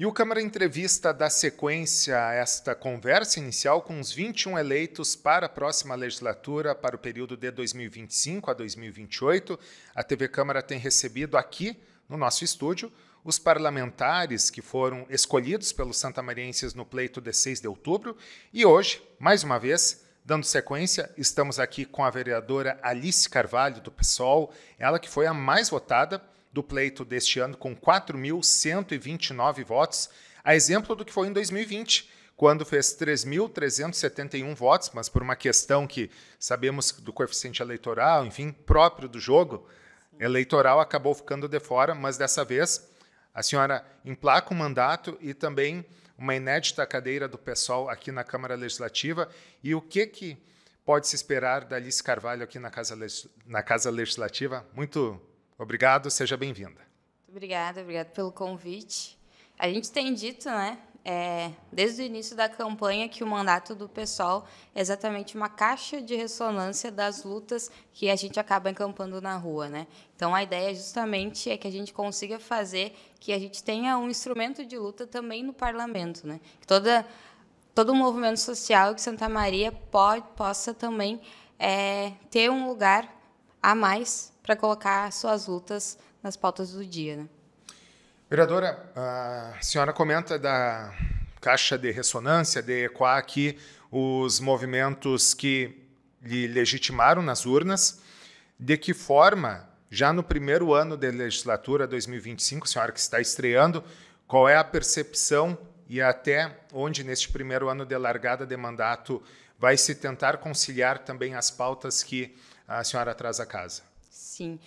E o Câmara Entrevista dá sequência a esta conversa inicial com os 21 eleitos para a próxima legislatura, para o período de 2025 a 2028. A TV Câmara tem recebido aqui, no nosso estúdio, os parlamentares que foram escolhidos pelos santamarienses no pleito de 6 de outubro. E hoje, mais uma vez, Dando sequência, estamos aqui com a vereadora Alice Carvalho, do PSOL, ela que foi a mais votada do pleito deste ano com 4.129 votos, a exemplo do que foi em 2020, quando fez 3.371 votos, mas por uma questão que sabemos do coeficiente eleitoral, enfim, próprio do jogo eleitoral, acabou ficando de fora, mas dessa vez a senhora emplaca o um mandato e também uma inédita cadeira do PSOL aqui na Câmara Legislativa. E o que, que pode se esperar da Alice Carvalho aqui na Casa, na casa Legislativa? Muito Obrigado, seja bem-vinda. Obrigada, obrigada pelo convite. A gente tem dito, né, é, desde o início da campanha, que o mandato do PSOL é exatamente uma caixa de ressonância das lutas que a gente acaba encampando na rua. Né? Então, a ideia justamente é que a gente consiga fazer que a gente tenha um instrumento de luta também no parlamento. Né? Que toda, todo o movimento social que Santa Maria pode, possa também é, ter um lugar a mais para colocar suas lutas nas pautas do dia. Né? Vereadora, a senhora comenta da caixa de ressonância de ecoar aqui os movimentos que lhe legitimaram nas urnas. De que forma, já no primeiro ano da legislatura 2025, senhora que está estreando, qual é a percepção e até onde, neste primeiro ano de largada de mandato, vai se tentar conciliar também as pautas que a senhora traz à casa. Sim.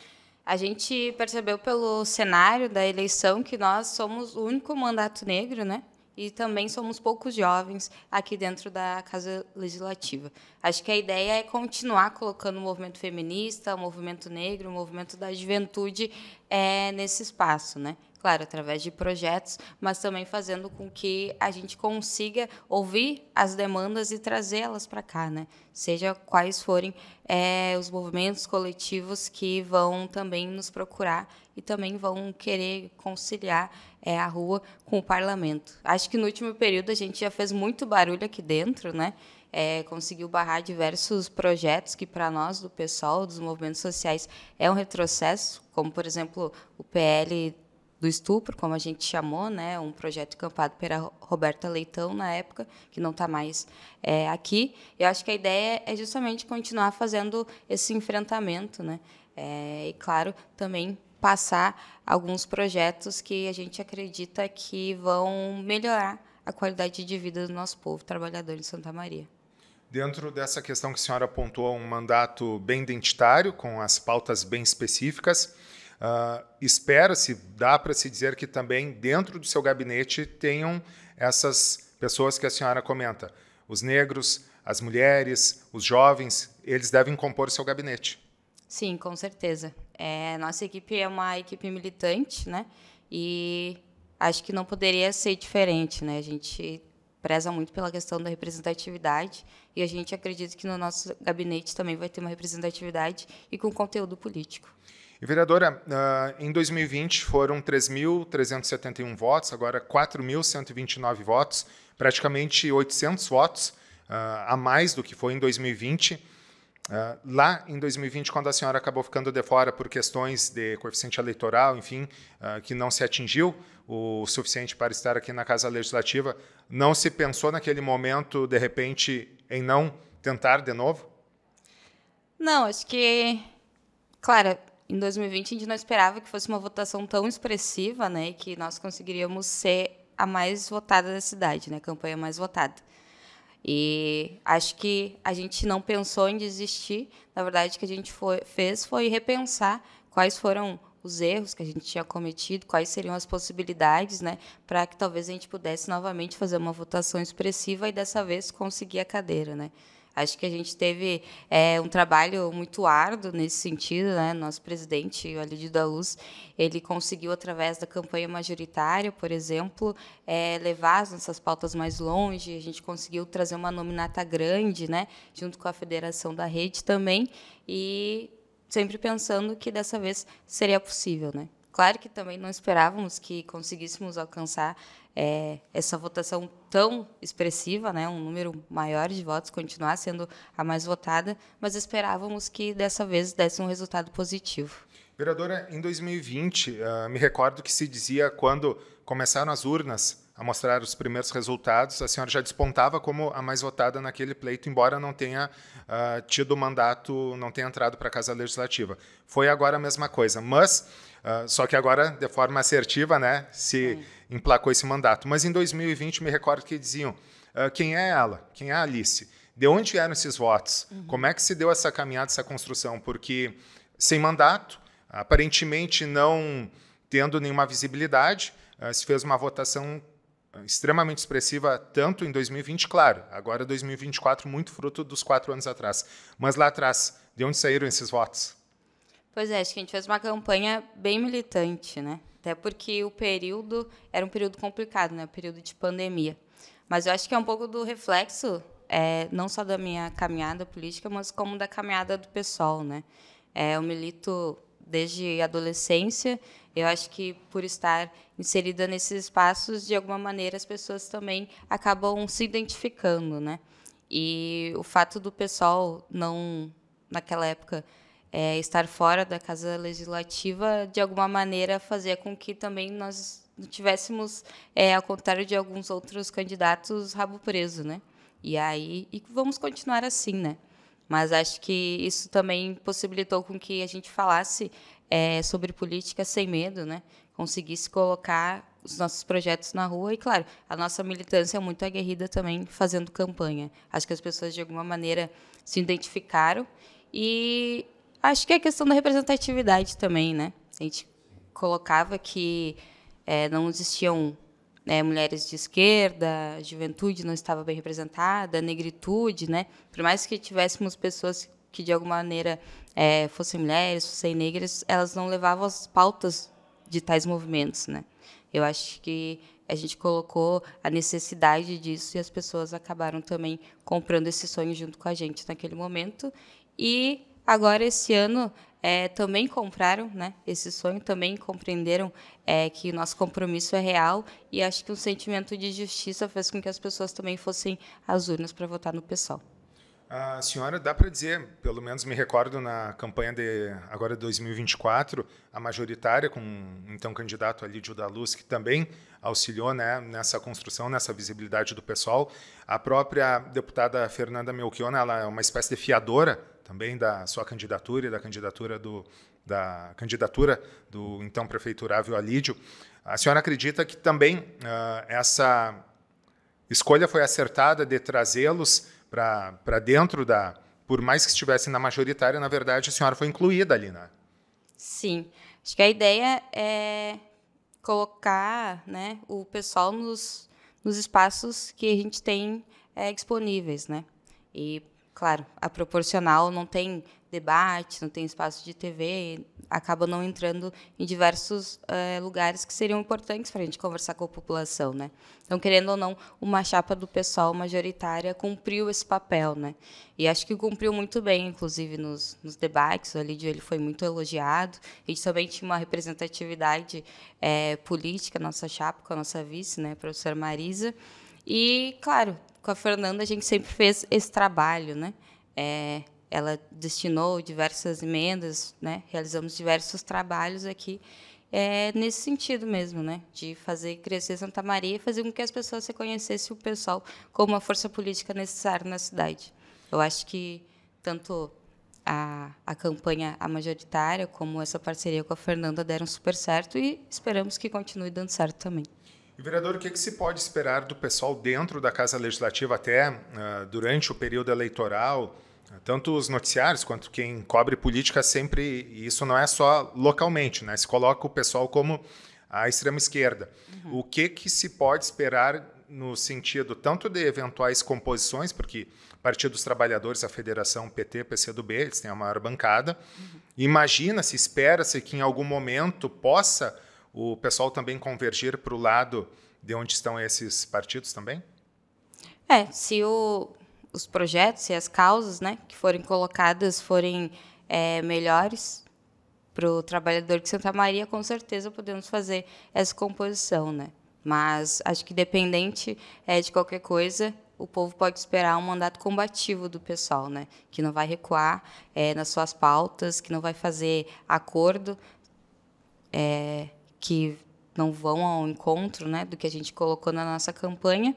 A gente percebeu pelo cenário da eleição que nós somos o único mandato negro, né? E também somos poucos jovens aqui dentro da Casa Legislativa. Acho que a ideia é continuar colocando o movimento feminista, o movimento negro, o movimento da juventude é, nesse espaço, né? claro, através de projetos, mas também fazendo com que a gente consiga ouvir as demandas e trazê-las para cá, né? Seja quais forem é, os movimentos coletivos que vão também nos procurar e também vão querer conciliar é, a rua com o parlamento. Acho que no último período a gente já fez muito barulho aqui dentro, né? É, conseguiu barrar diversos projetos que, para nós, do pessoal, dos movimentos sociais, é um retrocesso, como, por exemplo, o PL do estupro, como a gente chamou, né, um projeto encampado pela Roberta Leitão na época, que não está mais é, aqui. Eu acho que a ideia é justamente continuar fazendo esse enfrentamento, né? É, e claro, também passar alguns projetos que a gente acredita que vão melhorar a qualidade de vida do nosso povo trabalhador de Santa Maria. Dentro dessa questão que a senhora apontou, um mandato bem identitário, com as pautas bem específicas, Uh, Espera-se, dá para se dizer que também dentro do seu gabinete tenham essas pessoas que a senhora comenta, os negros, as mulheres, os jovens, eles devem compor seu gabinete. Sim, com certeza. É, nossa equipe é uma equipe militante, né? E acho que não poderia ser diferente, né? A gente preza muito pela questão da representatividade e a gente acredita que no nosso gabinete também vai ter uma representatividade e com conteúdo político. E, vereadora, ah, em 2020 foram 3.371 votos, agora 4.129 votos, praticamente 800 votos ah, a mais do que foi em 2020. Ah, lá em 2020, quando a senhora acabou ficando de fora por questões de coeficiente eleitoral, enfim, que não se atingiu o suficiente para estar aqui na Casa Legislativa, não se pensou naquele momento, de repente, em não tentar de novo? Não, acho que, claro, em 2020, a gente não esperava que fosse uma votação tão expressiva, né? E que nós conseguiríamos ser a mais votada da cidade, né? A campanha mais votada. E acho que a gente não pensou em desistir. Na verdade, o que a gente foi, fez foi repensar quais foram os erros que a gente tinha cometido, quais seriam as possibilidades, né, para que talvez a gente pudesse novamente fazer uma votação expressiva e dessa vez conseguir a cadeira, né? Acho que a gente teve é, um trabalho muito árduo nesse sentido, né? Nosso presidente, o Alidio da Luz, ele conseguiu, através da campanha majoritária, por exemplo, é, levar as nossas pautas mais longe, a gente conseguiu trazer uma nominata grande, né? Junto com a Federação da Rede também, e sempre pensando que dessa vez seria possível, né? Claro que também não esperávamos que conseguíssemos alcançar é, essa votação tão expressiva, né, um número maior de votos, continuar sendo a mais votada, mas esperávamos que dessa vez desse um resultado positivo. Vereadora, em 2020, uh, ah, me recordo que se dizia quando começaram as urnas a mostrar os primeiros resultados, a senhora já despontava como a mais votada naquele pleito, embora não tenha uh, tido mandato, não tenha entrado para a Casa Legislativa. Foi agora a mesma coisa, mas uh, só que agora de forma assertiva, né, se Sim. emplacou esse mandato. Mas em 2020 me recordo que diziam uh, quem é ela, quem é a Alice, de onde vieram esses votos, uhum. como é que se deu essa caminhada, essa construção, porque sem mandato, aparentemente não tendo nenhuma visibilidade, se fez uma votação extremamente expressiva tanto em 2020, claro, agora 2024 muito fruto dos quatro anos atrás. Mas lá atrás, de onde saíram esses votos? Pois é, acho que a gente fez uma campanha bem militante, né? Até porque o período era um período complicado, né? O período de pandemia. Mas eu acho que é um pouco do reflexo, é, não só da minha caminhada política, mas como da caminhada do pessoal, né? É, eu milito desde adolescência, eu acho que por estar inserida nesses espaços, de alguma maneira as pessoas também acabam se identificando, né? E o fato do pessoal não, naquela época, é, estar fora da casa legislativa, de alguma maneira fazia com que também nós tivéssemos, é, ao contrário de alguns outros candidatos, rabo preso, né? E aí, e vamos continuar assim, né? Mas acho que isso também possibilitou com que a gente falasse é, sobre política sem medo, né? Conseguisse colocar os nossos projetos na rua e, claro, a nossa militância é muito aguerrida também fazendo campanha. Acho que as pessoas, de alguma maneira, se identificaram e acho que é a questão da representatividade também, né? A gente colocava que é, não existiam né, mulheres de esquerda, a juventude não estava bem representada, a negritude, né? Por mais que tivéssemos pessoas que de alguma maneira é, fossem mulheres, fossem negras, elas não levavam as pautas de tais movimentos, né? Eu acho que a gente colocou a necessidade disso e as pessoas acabaram também comprando esse sonho junto com a gente naquele momento e agora esse ano é, também compraram né, esse sonho, também compreenderam é, que o nosso compromisso é real e acho que um sentimento de justiça fez com que as pessoas também fossem às urnas para votar no pessoal. A senhora dá para dizer, pelo menos me recordo na campanha de agora 2024, a majoritária com então candidato Alídio da Luz, que também auxiliou né, nessa construção, nessa visibilidade do pessoal. A própria deputada Fernanda Melchiona, ela é uma espécie de fiadora também da sua candidatura e da candidatura do da candidatura do então prefeiturável Alídio. A senhora acredita que também uh, essa escolha foi acertada de trazê-los para dentro da. Por mais que estivesse na majoritária, na verdade, a senhora foi incluída ali, né? Sim. Acho que a ideia é colocar né, o pessoal nos, nos espaços que a gente tem é, disponíveis. Né? E, claro, a proporcional não tem debates, não tem espaço de TV, acaba não entrando em diversos é, lugares que seriam importantes para a gente conversar com a população, né? Então, querendo ou não, uma chapa do pessoal majoritária cumpriu esse papel, né? E acho que cumpriu muito bem, inclusive nos, nos debates, o Lídio ele foi muito elogiado, a gente também tinha uma representatividade é, política, nossa chapa, com a nossa vice, né, a professora Marisa, e, claro, com a Fernanda a gente sempre fez esse trabalho, né? É, ela destinou diversas emendas, né? realizamos diversos trabalhos aqui é, nesse sentido mesmo, né? de fazer crescer Santa Maria e fazer com que as pessoas reconhecessem o pessoal como uma força política necessária na cidade. Eu acho que tanto a, a campanha a majoritária como essa parceria com a Fernanda deram super certo e esperamos que continue dando certo também. E, vereador, o que, é que, se pode esperar do pessoal dentro da Casa Legislativa até uh, durante o período eleitoral? É, tanto os noticiários quanto quem cobre política sempre, e isso não é só localmente, né? Se coloca o pessoal como a extrema esquerda. Uhum. O que que se pode esperar no sentido tanto de eventuais composições, porque Partido dos Trabalhadores, a Federação PT, PCdoB, eles têm a maior bancada. Uhum. Imagina-se, espera-se que em algum momento possa o pessoal também convergir para o lado de onde estão esses partidos também? É, se o os projetos e as causas né, que forem colocadas forem é, melhores para o trabalhador de Santa Maria, com certeza podemos fazer essa composição. Né? Mas acho que, dependente é, de qualquer coisa, o povo pode esperar um mandato combativo do pessoal, né? que não vai recuar é, nas suas pautas, que não vai fazer acordo, é, que não vão ao encontro né, do que a gente colocou na nossa campanha.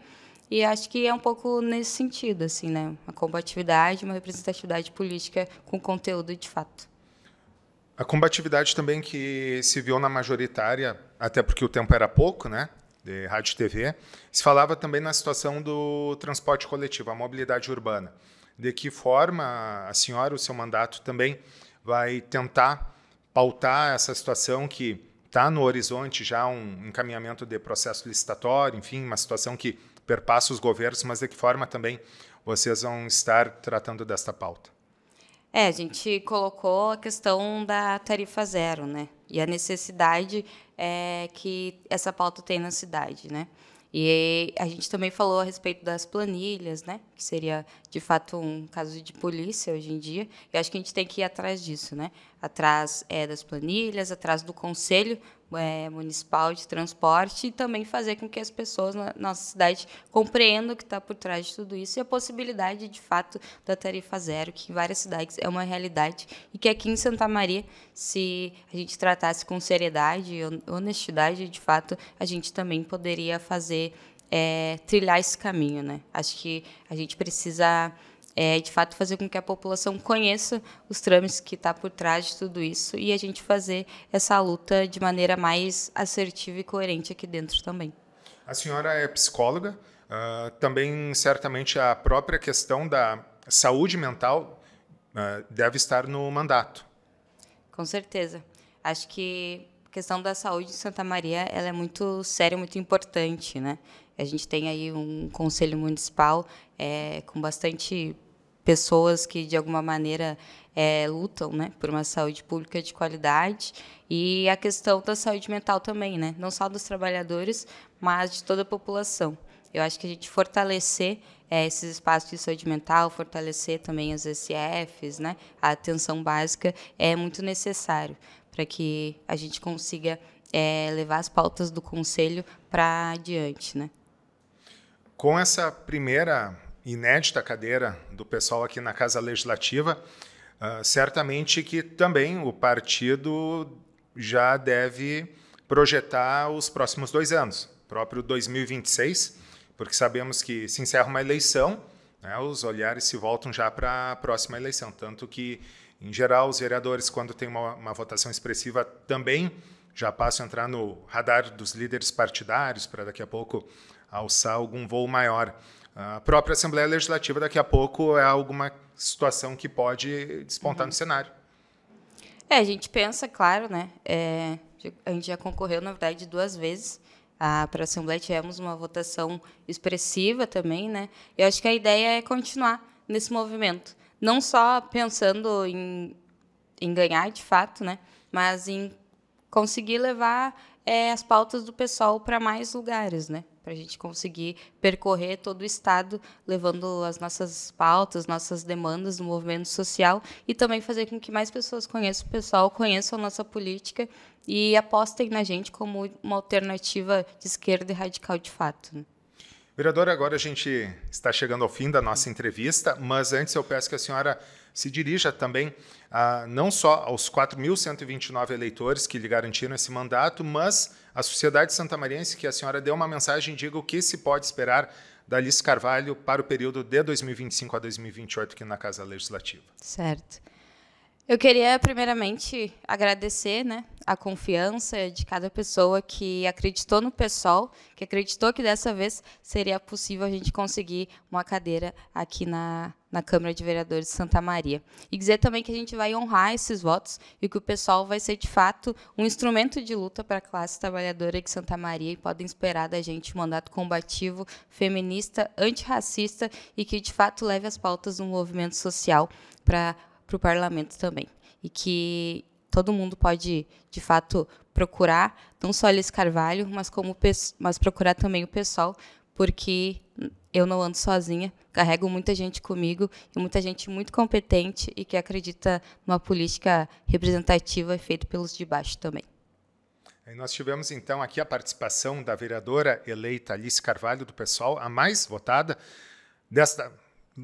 E acho que é um pouco nesse sentido, assim, né? Uma combatividade, uma representatividade política com conteúdo de fato. A combatividade também que se viu na majoritária, até porque o tempo era pouco, né? De rádio e TV, se falava também na situação do transporte coletivo, a mobilidade urbana. De que forma a senhora, o seu mandato também vai tentar pautar essa situação que está no horizonte já um encaminhamento de processo licitatório, enfim, uma situação que perpassa os governos, mas de que forma também vocês vão estar tratando desta pauta? É, a gente colocou a questão da tarifa zero, né? E a necessidade é, que essa pauta tem na cidade, né? E a gente também falou a respeito das planilhas, né? que seria de fato um caso de polícia hoje em dia. e acho que a gente tem que ir atrás disso, né? Atrás é, das planilhas, atrás do conselho é, municipal de transporte e também fazer com que as pessoas na nossa cidade compreendam o que está por trás de tudo isso e a possibilidade de fato da tarifa zero, que em várias cidades é uma realidade e que aqui em Santa Maria, se a gente tratasse com seriedade e honestidade, de fato, a gente também poderia fazer é, trilhar esse caminho, né? Acho que a gente precisa é, de fato fazer com que a população conheça os trâmites que está por trás de tudo isso e a gente fazer essa luta de maneira mais assertiva e coerente aqui dentro também. A senhora é psicóloga, uh, também certamente a própria questão da saúde mental uh, deve estar no mandato. Com certeza. Acho que a questão da saúde em Santa Maria ela é muito séria, muito importante, né? A gente tem aí um conselho municipal é, com bastante pessoas que, de alguma maneira, é, lutam né, por uma saúde pública de qualidade e a questão da saúde mental também, né? não só dos trabalhadores, mas de toda a população. Eu acho que a gente fortalecer é, esses espaços de saúde mental, fortalecer também as SFs, né, a atenção básica, é muito necessário para que a gente consiga é, levar as pautas do Conselho para adiante. Né? Com essa primeira inédita cadeira do pessoal aqui na Casa Legislativa, uh, certamente que também o partido já deve projetar os próximos dois anos, próprio 2026, porque sabemos que se encerra uma eleição, né, os olhares se voltam já para a próxima eleição, tanto que em geral, os vereadores, quando tem uma, uma, votação expressiva, também já passam a entrar no radar dos líderes partidários, para daqui a pouco alçar algum voo maior. A própria Assembleia Legislativa, daqui a pouco, é alguma situação que pode despontar uhum. no cenário. É, a gente pensa, claro, né? É, a gente já concorreu, na verdade, duas vezes. Ah, para a Assembleia tivemos uma votação expressiva também, né? Eu acho que a ideia é continuar nesse movimento. Não só pensando em, em ganhar, de fato, né? Mas em conseguir levar é, as pautas do pessoal para mais lugares, né? para a gente conseguir percorrer todo o Estado, levando as nossas pautas, nossas demandas do movimento social e também fazer com que mais pessoas conheçam o pessoal, conheçam a nossa política e apostem na gente como uma alternativa de esquerda e radical de fato. Né. Vereadora, agora a gente está chegando ao fim da nossa entrevista, mas antes eu peço que a senhora se dirija também a, ah, não só aos 4.129 eleitores que lhe garantiram esse mandato, mas a Sociedade Santamariense, que a senhora deu uma mensagem diga o que se pode esperar da Alice Carvalho para o período de 2025 a 2028 aqui na Casa Legislativa. Certo. Eu queria, primeiramente, agradecer né, a confiança de cada pessoa que acreditou no pessoal, que acreditou que dessa vez seria possível a gente conseguir uma cadeira aqui na, na Câmara de Vereadores de Santa Maria. E dizer também que a gente vai honrar esses votos e que o pessoal vai ser, de fato, um instrumento de luta para a classe trabalhadora de Santa Maria e podem esperar da gente um mandato combativo, feminista, antirracista e que, de fato, leve as pautas do movimento social para para o parlamento também. E que todo mundo pode, de fato, procurar, não só Alice Carvalho, mas, como, mas procurar também o pessoal, porque eu não ando sozinha, carrego muita gente comigo, e muita gente muito competente e que acredita numa política representativa feita pelos de baixo também. Nós tivemos então aqui a participação da vereadora eleita Alice Carvalho do pessoal a mais votada desta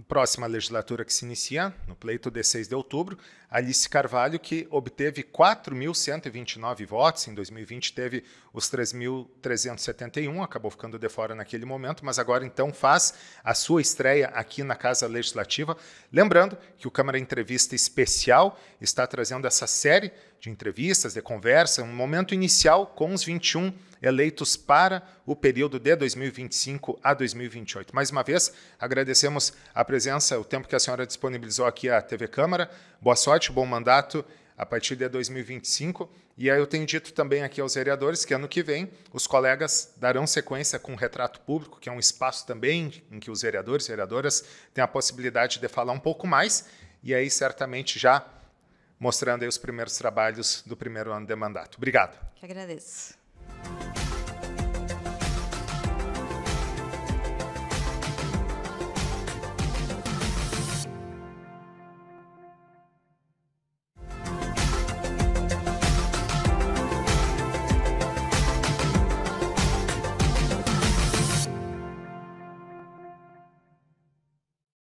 próxima legislatura que se inicia, no pleito de 6 de outubro, Alice Carvalho, que obteve 4.129 votos, em 2020 teve os 3.371, acabou ficando de fora naquele momento, mas agora então faz a sua estreia aqui na Casa Legislativa. Lembrando que o Câmara Entrevista Especial está trazendo essa série de entrevistas, de conversa, um momento inicial com os 21 eleitos para o período de 2025 a 2028. Mais uma vez, agradecemos a presença, o tempo que a senhora disponibilizou aqui à TV Câmara. Boa sorte, bom mandato a partir de 2025. E aí eu tenho dito também aqui aos vereadores que ano que vem os colegas darão sequência com o retrato público, que é um espaço também em que os vereadores e vereadoras têm a possibilidade de falar um pouco mais. E aí certamente já mostrando aí os primeiros trabalhos do primeiro ano de mandato. Obrigado. Que agradeço.